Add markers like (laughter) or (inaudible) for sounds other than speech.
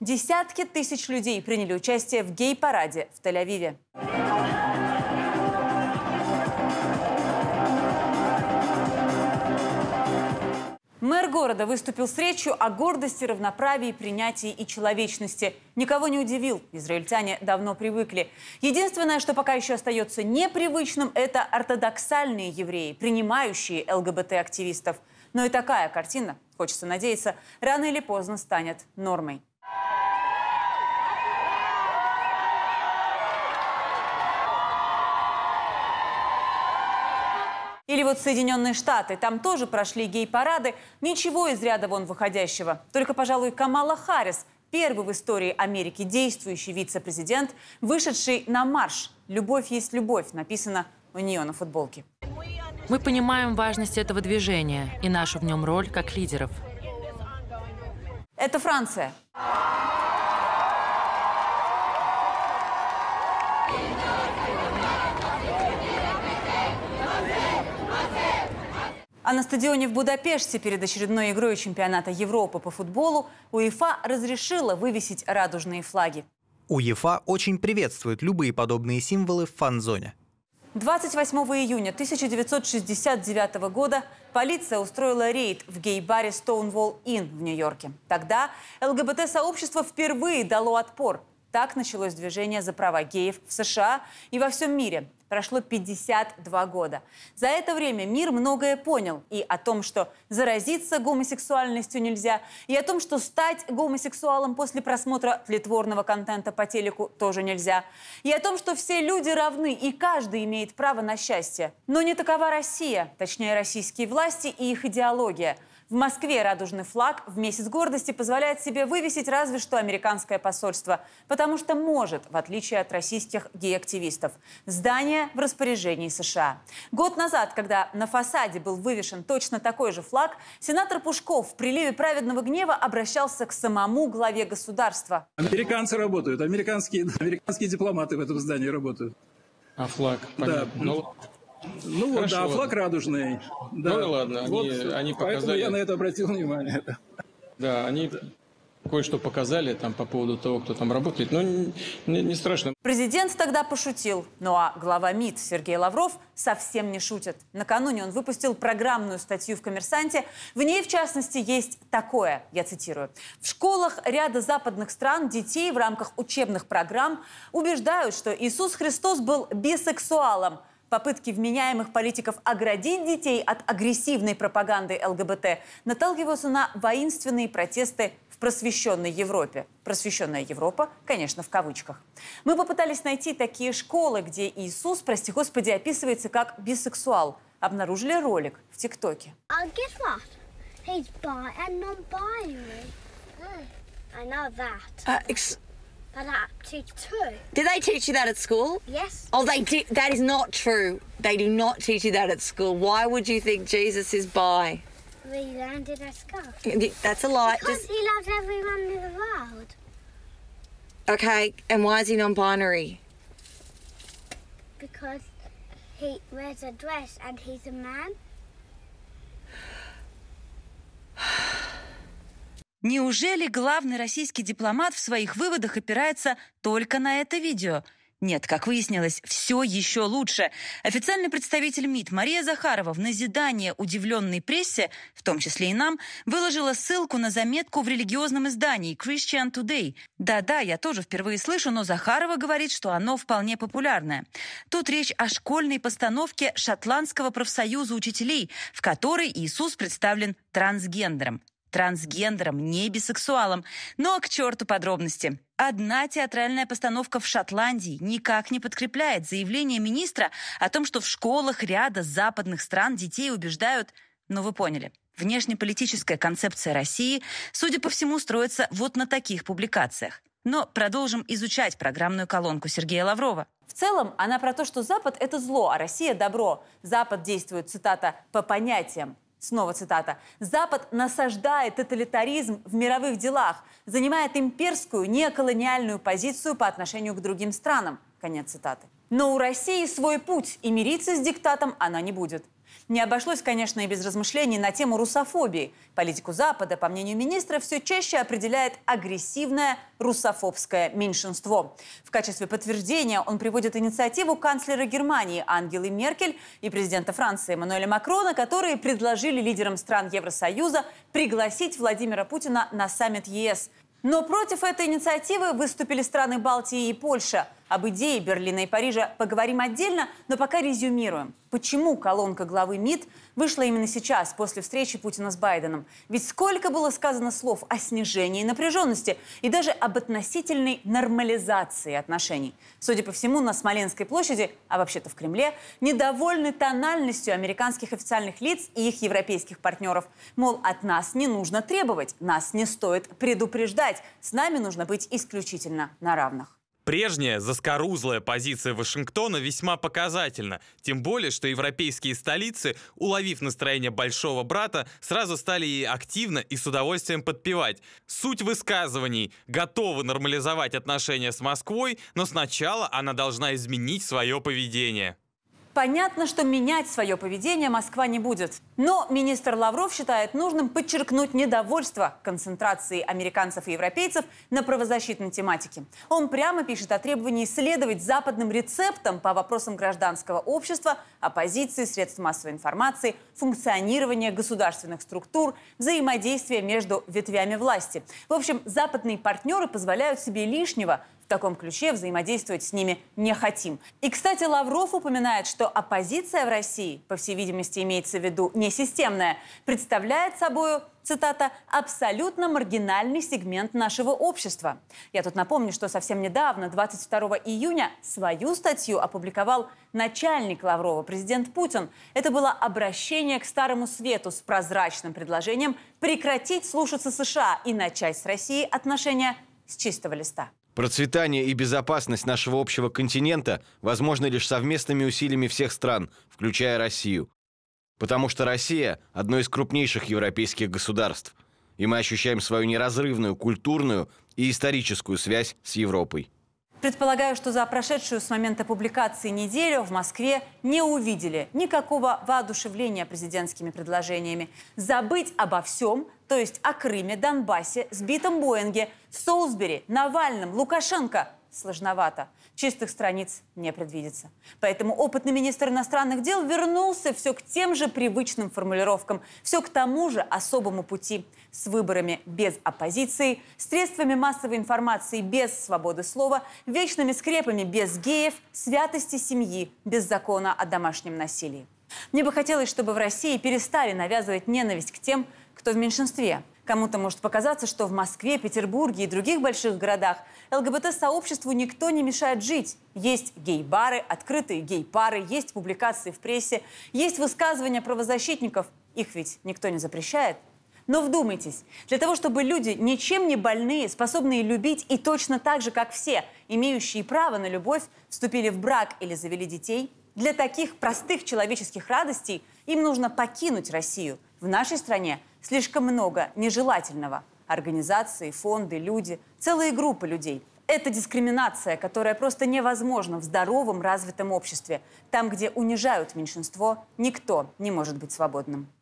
Десятки тысяч людей приняли участие в гей-параде в Тель-Авиве. Мэр города выступил с речью о гордости, равноправии, принятии и человечности. Никого не удивил, израильтяне давно привыкли. Единственное, что пока еще остается непривычным, это ортодоксальные евреи, принимающие ЛГБТ-активистов. Но и такая картина, хочется надеяться, рано или поздно станет нормой. Или вот Соединенные Штаты. Там тоже прошли гей-парады. Ничего из ряда вон выходящего. Только, пожалуй, Камала Харрис, первый в истории Америки действующий вице-президент, вышедший на марш «Любовь есть любовь», написано у нее на футболке. Мы понимаем важность этого движения и нашу в нем роль как лидеров. Это Франция. А на стадионе в Будапеште перед очередной игрой чемпионата Европы по футболу УЕФА разрешила вывесить радужные флаги. УЕФА очень приветствует любые подобные символы в фан-зоне. 28 июня 1969 года полиция устроила рейд в гей-баре Stonewall Inn в Нью-Йорке. Тогда ЛГБТ-сообщество впервые дало отпор. Так началось движение за права геев в США и во всем мире прошло 52 года. За это время мир многое понял. И о том, что заразиться гомосексуальностью нельзя, и о том, что стать гомосексуалом после просмотра тлетворного контента по телеку тоже нельзя, и о том, что все люди равны, и каждый имеет право на счастье. Но не такова Россия, точнее российские власти и их идеология – в Москве радужный флаг в месяц гордости позволяет себе вывесить разве что американское посольство, потому что может, в отличие от российских гей Здание в распоряжении США. Год назад, когда на фасаде был вывешен точно такой же флаг, сенатор Пушков в приливе праведного гнева обращался к самому главе государства. Американцы работают, американские, (laughs) американские дипломаты в этом здании работают. А флаг, понятно. Да. Ну, Но ну Хорошо, да, ладно. флаг радужный. Ну да. Ну ладно, вот, они, они показали. я на это обратил внимание. Да, они кое-что показали там по поводу того, кто там работает, но ну, не, не страшно. Президент тогда пошутил, ну а глава МИД Сергей Лавров совсем не шутит. Накануне он выпустил программную статью в «Коммерсанте». В ней, в частности, есть такое, я цитирую. «В школах ряда западных стран детей в рамках учебных программ убеждают, что Иисус Христос был бисексуалом – попытки вменяемых политиков оградить детей от агрессивной пропаганды ЛГБТ наталкиваются на воинственные протесты в просвещенной Европе. Просвещенная Европа, конечно, в кавычках. Мы попытались найти такие школы, где Иисус, прости господи, описывается как бисексуал. Обнаружили ролик в ТикТоке. Uh, But Did they teach you that at school? Yes. Oh, they do. That is not true. They do not teach you that at school. Why would you think Jesus is bi? We learned it at school. That's a lie. Because Just... he loves everyone in the world. Okay, and why is he non-binary? Because he wears a dress and he's a man. Неужели главный российский дипломат в своих выводах опирается только на это видео? Нет, как выяснилось, все еще лучше. Официальный представитель МИД Мария Захарова в назидание удивленной прессе, в том числе и нам, выложила ссылку на заметку в религиозном издании Christian Today. Да-да, я тоже впервые слышу, но Захарова говорит, что оно вполне популярное. Тут речь о школьной постановке Шотландского профсоюза учителей, в которой Иисус представлен трансгендером трансгендером, не бисексуалом. Но к черту подробности. Одна театральная постановка в Шотландии никак не подкрепляет заявление министра о том, что в школах ряда западных стран детей убеждают, ну вы поняли, внешнеполитическая концепция России, судя по всему, строится вот на таких публикациях. Но продолжим изучать программную колонку Сергея Лаврова. В целом она про то, что Запад – это зло, а Россия – добро. Запад действует, цитата, «по понятиям», Снова цитата. «Запад насаждает тоталитаризм в мировых делах, занимает имперскую, неколониальную позицию по отношению к другим странам». Конец цитаты. Но у России свой путь, и мириться с диктатом она не будет. Не обошлось, конечно, и без размышлений на тему русофобии. Политику Запада, по мнению министра, все чаще определяет агрессивное русофобское меньшинство. В качестве подтверждения он приводит инициативу канцлера Германии Ангелы Меркель и президента Франции Эммануэля Макрона, которые предложили лидерам стран Евросоюза пригласить Владимира Путина на саммит ЕС. Но против этой инициативы выступили страны Балтии и Польша – об идее Берлина и Парижа поговорим отдельно, но пока резюмируем. Почему колонка главы МИД вышла именно сейчас, после встречи Путина с Байденом? Ведь сколько было сказано слов о снижении напряженности и даже об относительной нормализации отношений. Судя по всему, на Смоленской площади, а вообще-то в Кремле, недовольны тональностью американских официальных лиц и их европейских партнеров. Мол, от нас не нужно требовать, нас не стоит предупреждать, с нами нужно быть исключительно на равных. Прежняя заскорузлая позиция Вашингтона весьма показательна, тем более, что европейские столицы, уловив настроение большого брата, сразу стали ей активно и с удовольствием подпевать. Суть высказываний – готовы нормализовать отношения с Москвой, но сначала она должна изменить свое поведение понятно, что менять свое поведение Москва не будет. Но министр Лавров считает нужным подчеркнуть недовольство концентрации американцев и европейцев на правозащитной тематике. Он прямо пишет о требовании следовать западным рецептам по вопросам гражданского общества, оппозиции, средств массовой информации, функционирования государственных структур, взаимодействия между ветвями власти. В общем, западные партнеры позволяют себе лишнего – таком ключе взаимодействовать с ними не хотим. И, кстати, Лавров упоминает, что оппозиция в России, по всей видимости, имеется в виду несистемная, представляет собой цитата, «абсолютно маргинальный сегмент нашего общества». Я тут напомню, что совсем недавно, 22 июня, свою статью опубликовал начальник Лаврова, президент Путин. Это было обращение к Старому Свету с прозрачным предложением прекратить слушаться США и начать с России отношения с чистого листа. Процветание и безопасность нашего общего континента возможны лишь совместными усилиями всех стран, включая Россию. Потому что Россия – одно из крупнейших европейских государств, и мы ощущаем свою неразрывную культурную и историческую связь с Европой. Предполагаю, что за прошедшую с момента публикации неделю в Москве не увидели никакого воодушевления президентскими предложениями. Забыть обо всем, то есть о Крыме, Донбассе, сбитом Боинге, Солсбери, Навальном, Лукашенко – сложновато. Чистых страниц не предвидится. Поэтому опытный министр иностранных дел вернулся все к тем же привычным формулировкам, все к тому же особому пути с выборами без оппозиции, средствами массовой информации без свободы слова, вечными скрепами без геев, святости семьи без закона о домашнем насилии. Мне бы хотелось, чтобы в России перестали навязывать ненависть к тем, кто в меньшинстве – Кому-то может показаться, что в Москве, Петербурге и других больших городах ЛГБТ-сообществу никто не мешает жить. Есть гей-бары, открытые гей-пары, есть публикации в прессе, есть высказывания правозащитников. Их ведь никто не запрещает. Но вдумайтесь, для того, чтобы люди, ничем не больные, способные любить и точно так же, как все, имеющие право на любовь, вступили в брак или завели детей, для таких простых человеческих радостей им нужно покинуть Россию. В нашей стране – Слишком много нежелательного. Организации, фонды, люди, целые группы людей. Это дискриминация, которая просто невозможна в здоровом, развитом обществе. Там, где унижают меньшинство, никто не может быть свободным.